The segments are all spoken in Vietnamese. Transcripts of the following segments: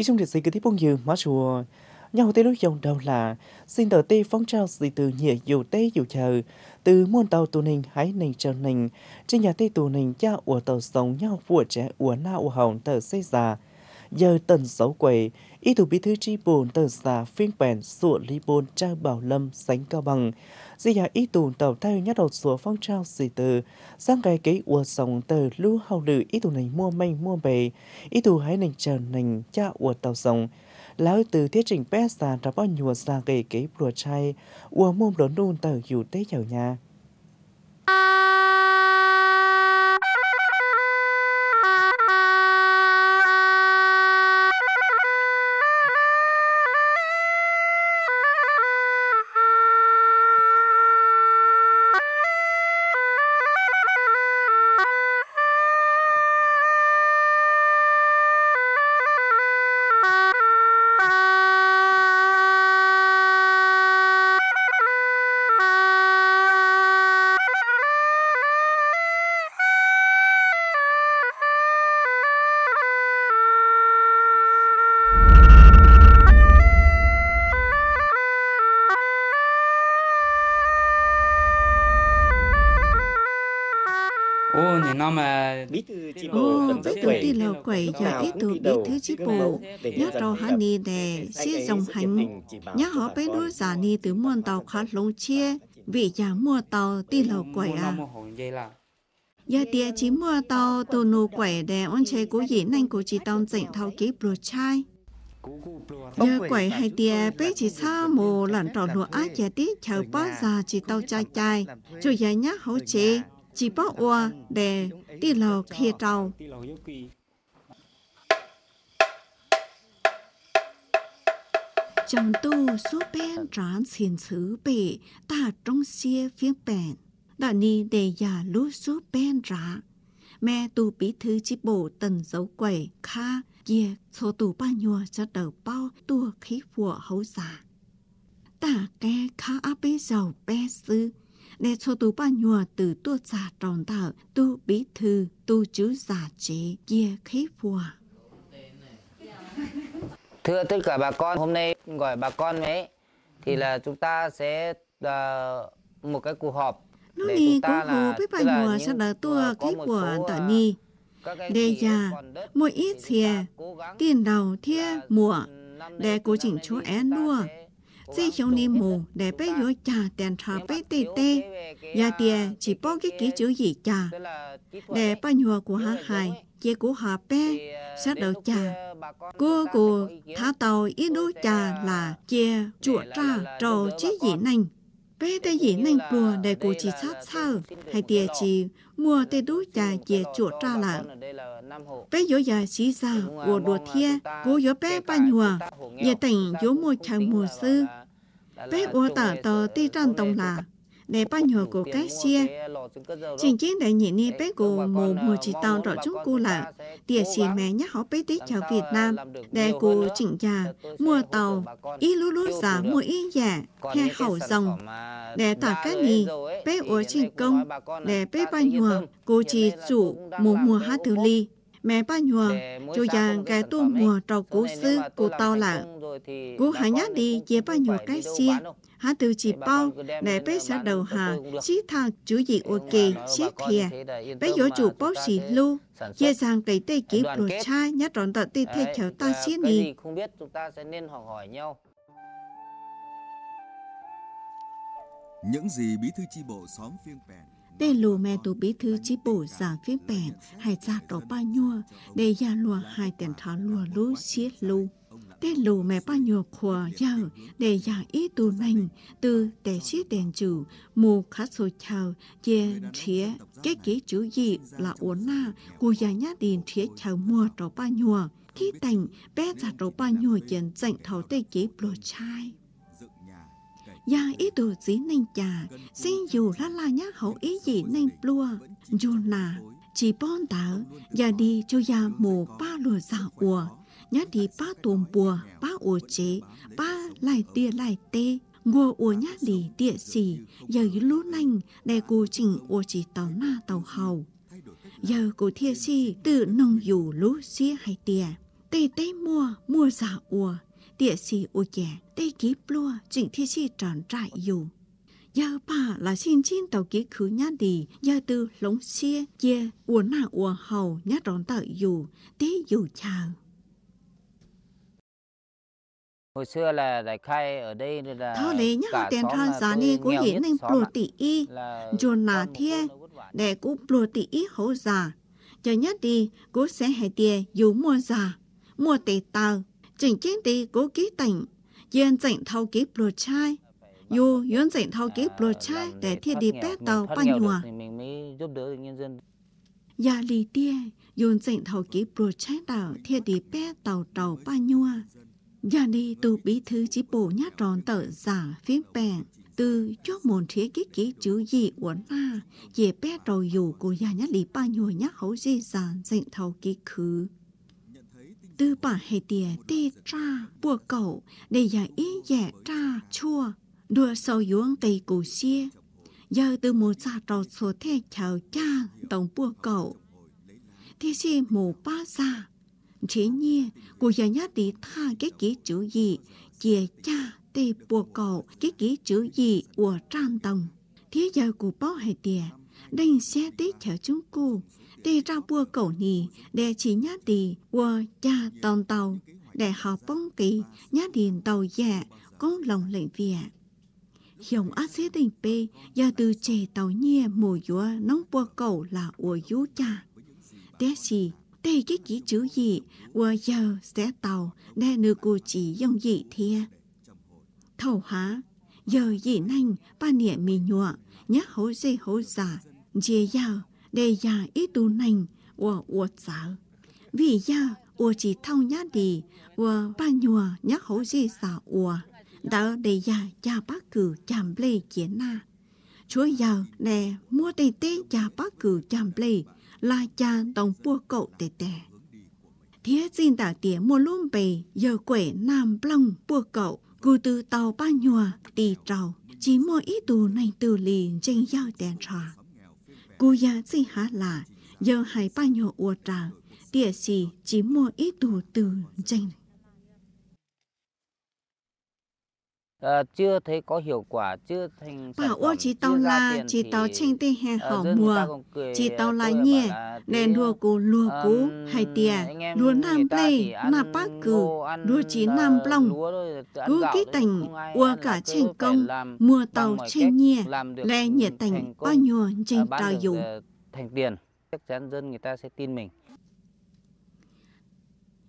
ý cứ 이중 대세그디 봉유 마주어 nhau tới lúc dòng đầu là xin tờ tê phong trao gì từ nhẹ dù tê dù chờ từ muôn tàu tù nình hái nình chờ nình trên nhà tê tù nình cha ủa tàu sống nhau của trẻ ủa na ủa hồng tờ xây già giờ tần sáu quầy, y thủ bí thư tri bồn tờ xà phiên bèn sụa lý bôn trang bảo lâm sánh cao bằng. Dì nhà y tù tàu thay nhát đột sủa phong trao xì từ, sang cái kế ua sòng tờ lưu hào lự y tù này mua manh mua bề, y tù hãy nành chờ nành cha ua tàu sòng lão từ thiết trình bé già ra bao nhùa ra gầy kế bùa trai, ua mồm đón đun tờ dù tế chào nhà. 동기 ờ, quẩy giờ ít tù đi thứ chí bù, nhớ rau hả ni đè, xí dòng hành, nhớ họ bé núi giả ni từ vâng. muôn tàu khá lông chia, vì giả mua tàu ti quẩy à. Giờ tía chỉ mua tàu tù nụ quẩy đè ông chế của dĩ nanh cố chỉ tông dành thao ký bồ chai. Giờ quẩy hai tía bé chỉ xa mồ lặn trọ lụa á chả tí chào bó già chỉ tàu chai chai, rồi giải nhắc hậu chế, chỉ bó ua để đi lò khía trâu. Chồng tu số bên trán xiên xứ bể ta trong xe phía bèn. Đã ni để già lú số bên rã. Mẹ tu bí thư chi bộ tần dấu quẩy kha kia số tù ba nhua cho đỡ bao tu khí vua hấu giả. Ta kè khá áp bế giàu bé sư để cho tu ba nhùa từ tu già tròn tạo tu bí thư tu chữ già chế kia khí phùa thưa tất cả bà con hôm nay gọi bà con ấy thì là chúng ta sẽ uh, một cái cuộc họp để chúng ta là với bà nhùa sẽ là tua khí của tại ờ, ni đề già mỗi ít xìa tiền đầu thiê mùa để cố chỉnh chúa én đua niệm để để bây giờ cha cha, cha, cha đèn nhà chỉ bỏ cái chữ gì của của bé thả tàu ý là chia chùa ra trầu chế gì nành. bé tê dĩ nành bùa để cô chỉ sát sao hay tìa chỉ mua tê đú cha chè chùa ra là bé dỗ già xí xa của đùa thia cố dỗ bé ba nhùa dễ tỉnh dỗ mua chàng mùa sư bé ua tờ tờ ti trần tông là để ba nhờ của cái xe chính chiến để nhị đi bé của mù mùa chỉ tàu rõ chúng cô là địa xì mẹ nhắc họ bé tí chào Việt Nam để cô chỉnh già mua tàu y lú lú giả mua y giả khe khẩu rồng để tả các nhì bé ua trình công để bé ba nhờ cô chỉ chủ mù mùa hát thứ ly mẹ ba nhùa chú giang cái tu mùa trò cú sư cú tao là cú hạ nhát đi về ba nhùa cái xe hạ từ chỉ bao mẹ bé xã đầu hà chí thang chú gì ok chí thìa bé dỗ chủ bao xì lưu dễ dàng cái tê ký bồ cha nhát tròn tận tê thay chéo ta xí nì không biết chúng ta sẽ nên hỏi hỏi nhau những gì bí thư chi bộ xóm phiên pèn để lù mẹ tù bí thư chỉ bổ giả phía bèn hay ra trò ba nhua để gia lùa hai tiền thảo lùa lú xiết lù tê lù mẹ ba nhua khua giờ để gia ý tù mình từ tè xiết đèn chủ mù khá sổ chào chê tría cái kỹ chữ gì là ổn na cô gia nhát đền tría chào mua trò ba nhua khi tành bé giả trò ba nhua chén dành thảo tê kế bồ chai ya ý đồ dí nên chà, xin dù la la nhá hậu ý gì nên plua, dù là chỉ bon tả, ya đi cho ya mù ba lùa giả dạ ùa, nhá đi ba tuồng bùa, ba ùa chế, ba lại tia lại tê, ngô ùa nhá đi địa xì, giờ lú nanh, đè cô chỉnh ùa chỉ tàu na tàu hầu. Giờ cô thiê si tự nông dù lú xí hay tìa, tê tê mua, mua giả dạ ùa, địa sĩ ô chè tây ký plua chỉnh thi sĩ tròn trại dù giờ bà là xin chín tàu ký khứ nhá đi giờ từ lống xia chia uốn nà ua hầu nhá tròn tợ dù tế dù chào hồi xưa là đại khai ở đây là thao lấy nhá tiền than giá ni của hiến nên plua tỷ y chồn nà thia để cũng plua tỷ y hậu già cho nhất đi cố sẽ hệ tiền dù mua già mua tề tàu chỉnh chiến tì cố ký tỉnh, dân chỉnh thâu ký bồ chai. dù dân chỉnh thâu ký bồ chai, để thiết đi bé tàu ban hòa. Gia dạ lì tia, dân chỉnh thâu ký bồ chai đảo thiết đi bé tàu tàu ban hòa. Gia dạ đi tu bí thư chí bộ nhát tròn tờ giả phím bèn, từ cho mồn thế cái ký chữ gì uốn na, về bé trầu dù của gia nhát lì ba nhùa nhát hấu gì giả dịnh thâu ký khứ tư bà hệ tìa tê tra bùa cậu để giả ý giả tra chua đùa sầu yuông tây cổ xia giờ từ mùa xa trò số thế chào cha tổng bùa cậu thế xì mù ba xa chế nhiên của giả nhát đi tha cái ký chữ gì chìa cha tê bùa cậu cái ký chữ gì của trang tổng thế giờ của bó hệ tìa đang xe tết chào chúng cô để ra bua cầu nì, để chỉ nhá tì, qua cha tòn tàu, để họ bông kỳ nhá điền tàu dạ, con lòng lệnh việt. Hiểm á xế tình bê, giờ từ trẻ tàu nhẹ mùa dúa nóng bua cầu là ua dú cha. để gì để cái chỉ chữ gì, qua giờ sẽ tàu, để nữ cụ chỉ dòng gì thia. Thầu há, giờ gì nanh, ba nịa mì nhụa, nhá hố dây hố giả, chia dào, để già ít tu nành của uột giáo. Vì già ua chỉ thao nhát đi ua ba nhùa nhá hấu gì xả ua đã để già cha bác cử chạm lê chiến na chúa giàu nè mua tê tê cha bác cử chạm lê là cha đồng bua cậu tê tê thế xin đã tía mua luôn bề giờ quẻ nam long bua cậu cư từ tàu ba nhùa tì trầu chỉ mua ít tù này từ lì trên giao tiền trò ya 姑呀，最哈啦，giờ hai ba nhỏ ua trà, tỉa xì chỉ mua ít đồ từ tranh Ờ, chưa thấy có hiệu quả chưa thành bảo ờ, ô chỉ tao ờ, là chỉ tao tranh tê hè hảo mùa chỉ tao là nhẹ nên đua cú lùa cú hay tìa đua nam play na bác cử đua chỉ nam long cú ký tành ua cả tranh công mùa tàu tranh nhẹ lè nhiệt tành bao nhùa tranh tàu dùng thành tiền chắc chắn dân người ta sẽ tin mình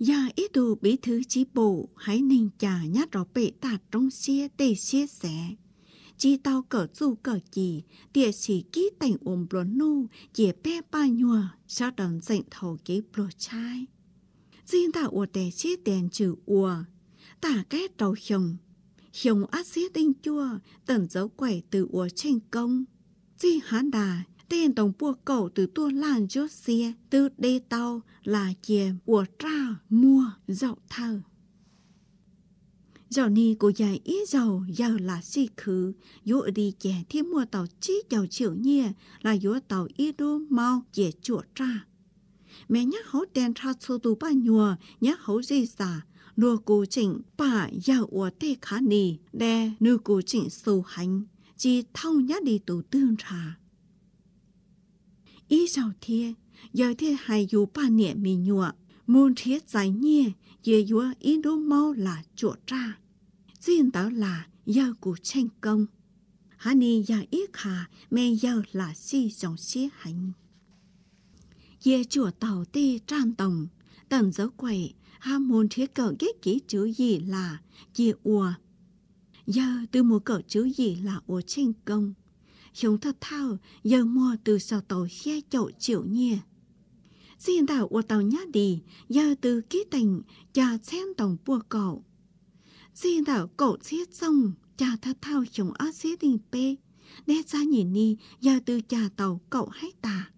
Già dạ, ý tù bí thư chi bộ hãy ninh trà nhát rõ bệ tạt trong xe tê xe xẻ. Chi tao cỡ dù cỡ chỉ, tìa xì ký tành ôm bố nu dìa bè ba nhua sao đón dành thầu kế bố chai. Duyên ta ua tè chế tèn trừ ua, tả kết đầu hiồng. Hiồng át xế tinh chua, tận dấu quẩy từ ua tranh công. Di hán đà, tên tổng bua cầu từ tua làn chốt xe từ đê tàu là chè của tra mua dậu thơ dạo ni của dài ý giàu giờ là si khứ dụ đi chè thêm mua tàu chí giàu triệu nhẹ là dụ tàu ý đô mau chè chùa tra mẹ nhắc hấu đèn tra xô tù ba nhùa nhắc hấu dây xả nua cụ chỉnh bà giờ ủa tê khá nì đè nư cụ chỉnh sâu hành chỉ thâu nhát đi tù tương trà 一小天，有天还有半年没尿，梦天再念也有一路猫啦作诈，见到啦要古成功，哈尼要一卡没有啦是种些行，也做到的战动，等着鬼哈梦天狗给给主意啦，也我，要对某个主意啦我成功。chúng ta thao giờ mua từ sau tàu xe chậu chịu nhẹ xin đảo của tàu nhá đi giờ từ ký tỉnh cha xem tổng bùa cậu xin đảo cậu xiết xong cha tha thao chúng á xế tình pê đe ra nhìn đi giờ từ cha tàu cậu hãy tà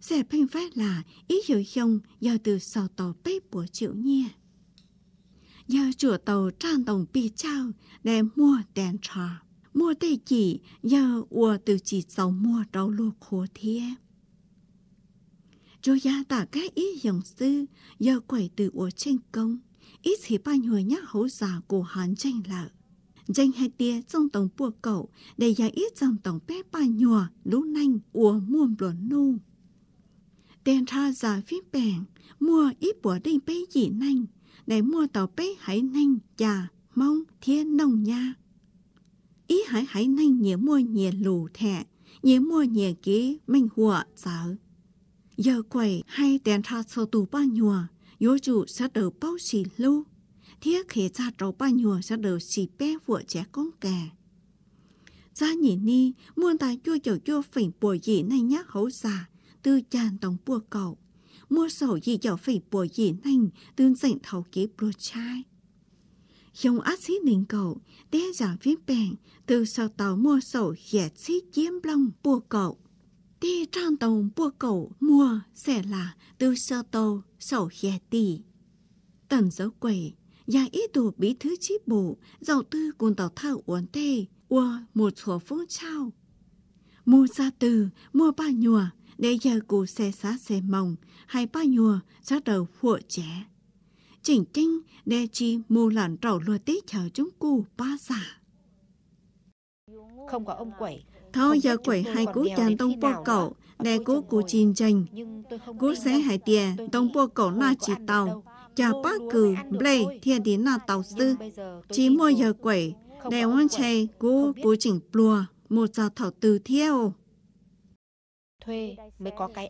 sẽ phanh phát là ý hiểu không giờ từ sau tàu bếp của chịu nhẹ giờ chùa tàu trang tổng bị trao để mua đèn trò mua tê chỉ giờ ua từ chỉ sau mua đâu lô khổ thiê rồi ya tả cái ý dòng sư giờ quẩy từ ua tranh công ít thì ba nhồi nhắc hấu giả của hán tranh lợ danh hai tia trong tổng bùa cậu để giải ít trong tổng bé ba nhùa lũ nanh ua muôn luận nu tên ra giả phim bèn mua ít bùa đinh bé dị nanh để mua tàu bé hải nanh già mong thiên nồng nha ý hải hải nanh nhẹ mua nhẹ lù thẻ, nhẹ mua nhẹ kế manh hùa giáo. Giờ quầy hay đèn thà sổ tù ba nhùa, yếu chủ sẽ đỡ bao xì lưu. Thiết khế ra trò ba nhùa sẽ đỡ xì bé vợ trẻ con kè. Gia nhị ni, muôn tài chua chầu chua phỉnh bùa dị nay nhát hấu già, tư chàn tổng bùa cậu. Mua sổ dị chầu phỉnh bùa dị nanh, tương dành thầu kế bùa trai ác sĩ nền cậu, đe giảng viên bèn, từ sau tàu mua sổ dẻ xí chiếm lông bùa cậu. đi trang tàu bùa cậu mua sẽ là từ sau tàu sổ dẻ tỷ. Tần dấu quẩy, nhà ý đồ bí thứ chí bộ, giàu tư cùng tàu thao uốn tê, ua một số phương trao. Mua ra từ, mua ba nhùa, để giờ cụ xe xá xe mỏng, hay ba nhùa ra đầu phụ trẻ chỉnh chinh để chi mù làn trầu lùa tí chờ chúng cụ ba giả. Không có ông quẩy. Thôi giờ quẩy hai cú chàng tông bò cậu, để cú cú chìm chành Cú xé hải tìa, tông bò cậu là chỉ tàu. Chà bác cử, lê, thiên đến là tàu sư. Chỉ mua giờ quẩy, để ông chè cú cú chỉnh plua một giờ thảo từ thiêu.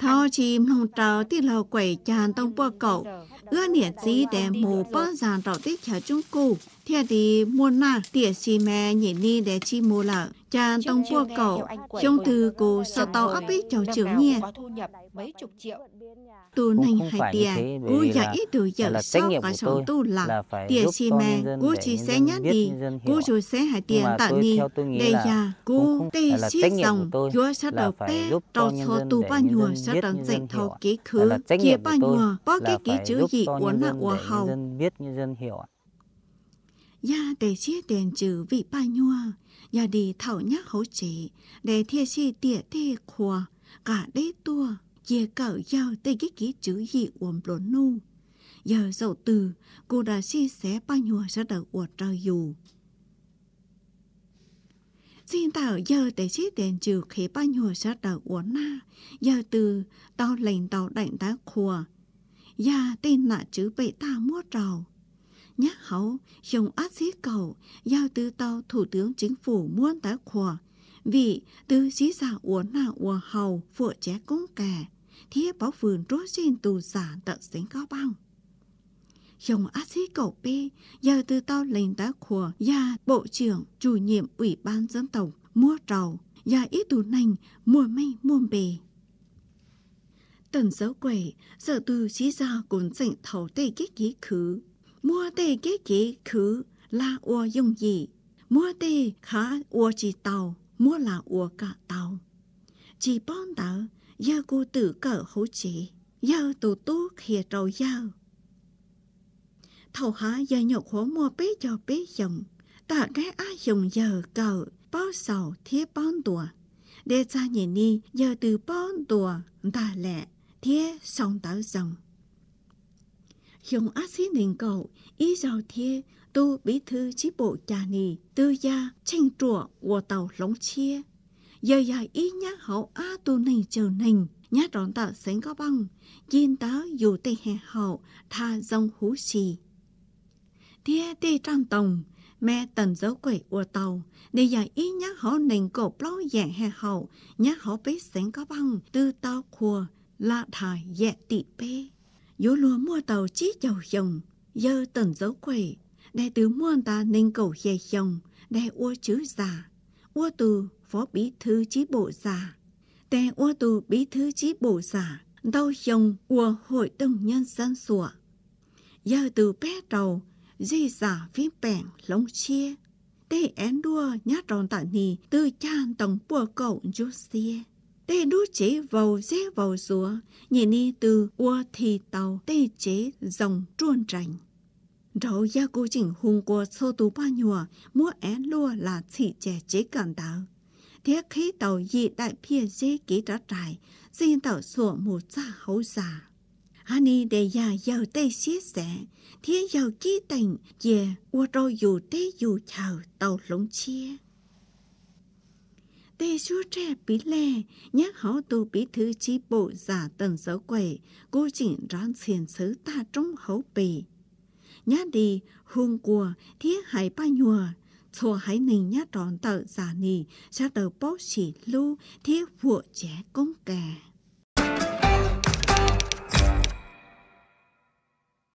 Thọ chim hồng trào tí lầu quẩy chàn tông bò cậu. Ưa niệm gì để mù bó giàn trọ tích chờ chung cụ. Thế thì muôn nà tiệt xì mẹ nhỉ ni để chi mù lở. Chàn tông bò cậu. Trong từ cụ sợ tàu áp ít cháu trưởng nhẹ mấy chục triệu. Tu nành hai tiền, cô giả từ giờ sau và sống tu là tiền xì mè, cô chỉ sẽ nhát đi, cô rồi sẽ hai tiền tạ ni, đây là cô tê xí dòng, chúa sát đầu bé, trò số tu ba nhùa sát đồng dạy thầu ký khứ, kia ba nhùa, bó cái ký chữ gì uốn là uốn hầu. Ya tê chia tiền trừ vị ba nhùa, ya đi thảo nhắc hấu chế, để thiê xì tiền tê khùa, cả đế tua chia cỡ giao tê cái ký chữ gì uổng lỗ nu giờ dậu từ cô đã chia sẻ ba nhùa sẽ đỡ uổng trời dù xin tạo giờ để chết tiền trừ khi ba nhùa sẽ đỡ uổng na giờ từ tao lệnh tao đánh tá khùa ya dạ, tên là chữ bệ ta mua trầu nhắc hấu dùng át xí cầu giao từ tao thủ tướng chính phủ muốn tá khỏa vì từ xí giả uốn na uốn hầu phụ trẻ cũng cả thiết bảo vườn rốt xin tù giả tận sánh có băng. Dòng ác sĩ cầu bê giờ từ tao lệnh đá của gia bộ trưởng chủ nhiệm ủy ban dân tộc mua trầu, gia ít tù nành mua mây mua bề. Tần dấu quẩy, giờ từ trí ra cũng dành thấu tê kết ký khứ. Mua tê kết ký khứ là ua dùng gì? Mua tê khá ua chỉ tàu, mua là ua cả tàu. Chỉ bón đảo giờ cô tự cỡ hỗ trợ giờ tụ tốt hiệt rồi giờ thầu hả giờ nhậu khổ mua bế cho bế dùng ta cái á dùng giờ cỡ bao sầu thế bón tùa để ra nhìn đi giờ từ bón tùa ta lẹ thế xong tao dòng dùng á xí nền cầu ý giàu thế tu bí thư chí bộ cha nì tư gia tranh trụa của tàu lóng chia giờ giờ ý nhát hậu a tu nình chờ nình nhát rõn tờ sánh có băng chiên tá dù tê hè hậu tha dông hú xì tia tê trang tổng mẹ tần dấu quỷ ua tàu để giải ý nhát hậu nền cổ pló dạ hè hậu nhát hậu bế sánh có băng tư tao khua là thả dạ tị bê dỗ lúa mua tàu chí chầu dòng giờ tần dấu quỷ để từ mua ta nền cổ dạ dòng để ua chữ già ua từ phó bí thư chí bộ già, Tè ua tù bí thư chí bộ già đau dòng của hội đồng nhân dân sủa. Giờ từ bé đầu, dây giả phim bẻng lông chia. Tê én đua nhát tròn tại nì từ chan tổng bùa cậu chú xìa. Tê đu chế vào dê vào rúa, nhìn ni từ ua thì tàu tê chế dòng truôn rành. Rau gia cô chỉnh hùng của sô tù ba nhùa, mua én lua là chỉ trẻ chế cản tạo thế khí tàu dị đại phía dê ký trả trải, xin tàu sủa mù xa hấu giả. Hany để già giàu tê xế xẻ, thế giàu ký tình, dè qua rô dù tê dù chào tàu lũng chia. Tê xua trẻ bí lê nhắc hó tù bí thư chi bộ giả tần dấu quẩy, cô chỉnh rõn xiền xứ ta trong hấu bì. Nhá đi, hung của thế hải ba nhùa, hai nhát tròn tờ giả nì, xa tờ bó xỉ lưu, thiết vụ trẻ công kè.